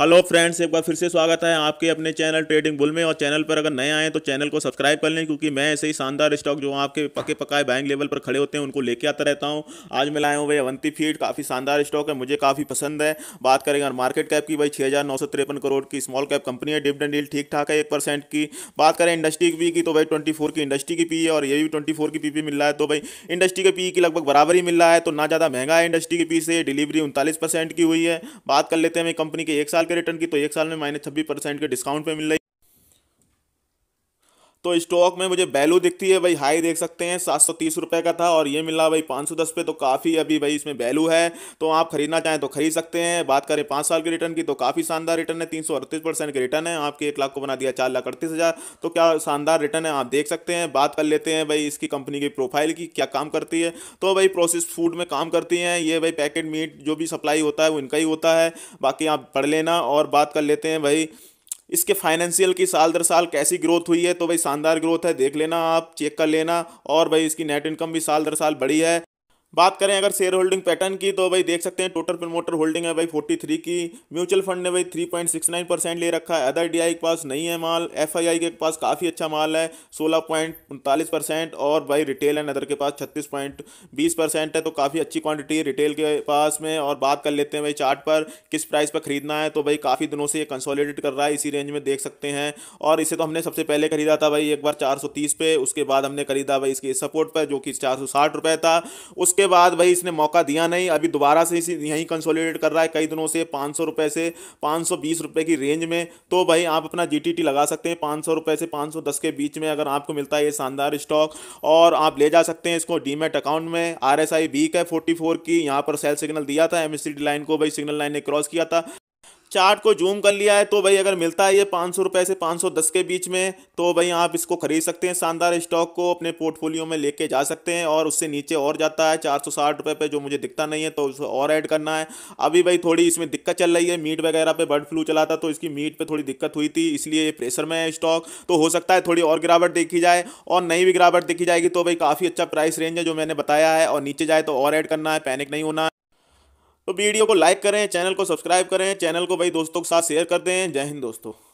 hello friends एक बार फिर से स्वागत है आपके अपने चैनल ट्रेडिंग बुल में और चैनल पर अगर नए आए तो चैनल को सब्सक्राइब कर लें क्योंकि मैं ऐसे ही शानदार स्टॉक जो आपके पके पकाए बैंक लेवल पर खड़े होते हैं उनको लेके आता रहता हूं आज मैं लाया हूं भाई अवंती फीड काफ़ी शानदार स्टॉक है मुझे काफ़ी पसंद है बात करेंगे और मार्केट कैप की भाई छः करोड़ की स्मॉल कैप कंपनी है डिविडेंड डील ठीक ठाक है एक की बात करें इंडस्ट्री की पी की तो भाई ट्वेंटी की इंडस्ट्री की पी है और ये भी ट्वेंटी की पी पी मिल रहा है तो भाई इंडस्ट्री के पी की लगभग बराबर ही मिल रहा है तो ना ज़्यादा महंगा है इंडस्ट्री की पी से डिलीवरी उनतालीस की हुई है बात कर लेते हैं कंपनी के एक साल के रिटर्न की तो एक साल में माइनस छब्बीस परसेंट के डिस्काउंट पे मिल रही तो स्टॉक में मुझे वैल्यू दिखती है भाई हाई देख सकते हैं सात सौ तीस रुपये का था और ये मिला भाई पाँच सौ दस पे तो काफ़ी अभी भाई इसमें वैल्यू है तो आप खरीदना चाहें तो खरीद सकते हैं बात करें पाँच साल के रिटर्न की तो काफ़ी शानदार रिटर्न है तीन सौ अड़तीस परसेंट के रिटर्न है आपके एक लाख को बना दिया चार लाख अड़तीस हज़ार तो क्या शानदार रिटर्न है आप देख सकते हैं बात कर लेते हैं भाई इसकी कंपनी की प्रोफाइल की क्या काम करती है तो भाई प्रोसेस फूड में काम करती हैं ये भाई पैकेट मीट जो भी सप्लाई होता है वो इनका ही होता है बाकी आप पढ़ लेना और बात कर लेते हैं भाई इसके फाइनेंशियल की साल दर साल कैसी ग्रोथ हुई है तो भाई शानदार ग्रोथ है देख लेना आप चेक कर लेना और भाई इसकी नेट इनकम भी साल दर साल बढ़ी है बात करें अगर शेयर होल्डिंग पैटर्न की तो भाई देख सकते हैं टोटल प्रमोटर होल्डिंग है भाई 43 की म्यूचुअल फंड ने भाई 3.69 परसेंट ले रखा है अदर डीआई के पास नहीं है माल एफआईआई के पास काफ़ी अच्छा माल है सोलह परसेंट और भाई रिटेल एंड अदर के पास छत्तीस परसेंट है तो काफ़ी अच्छी क्वांटिटी है रिटेल के पास में और बात कर लेते हैं भाई चार्ट पर किस प्राइस पर खरीदना है तो भाई काफ़ी दिनों से ये कंसोलीडेट कर रहा है इसी रेंज में देख सकते हैं और इसे तो हमने सबसे पहले खरीदा था भाई एक बार चार पे उसके बाद हमने खरीदा भाई इसके सपोर्ट पर जो कि चार था उसके उसके बाद भाई इसने मौका दिया नहीं अभी दोबारा से इसी यहीं कंसोलिडेट कर रहा है कई दिनों से पाँच सौ रुपये से पाँच सौ बीस रुपये की रेंज में तो भाई आप अपना जी लगा सकते हैं पाँच सौ रुपये से पाँच सौ दस के बीच में अगर आपको मिलता है ये शानदार स्टॉक और आप ले जा सकते हैं इसको डीमेट अकाउंट में आर एस आई वीक है फोर्टी फोर की यहाँ पर सेल सिग्नल दिया था एम लाइन को भाई सिग्नल लाइन ने क्रॉस किया था चार्ट को जूम कर लिया है तो भाई अगर मिलता है ये पाँच सौ रुपये से पाँच सौ दस के बीच में तो भाई आप इसको खरीद सकते हैं शानदार स्टॉक को अपने पोर्टफोलियो में लेके जा सकते हैं और उससे नीचे और जाता है चार सौ साठ रुपये पर जो मुझे दिखता नहीं है तो उसको और ऐड करना है अभी भाई थोड़ी इसमें दिक्कत चल रही है मीट वगैरह पर बर्ड फ्लू चला था तो इसकी मीट पर थोड़ी दिक्कत हुई थी इसलिए ये प्रेशर में है स्टॉक तो हो सकता है थोड़ी और गिरावट देखी जाए और नई भी गिरावट देखी जाएगी तो भाई काफ़ी अच्छा प्राइस रेंज है जो मैंने बताया है और नीचे जाए तो और ऐड करना है पैनिक नहीं होना है तो वीडियो को लाइक करें चैनल को सब्सक्राइब करें चैनल को भाई दोस्तों के साथ शेयर कर दें जय हिंद दोस्तों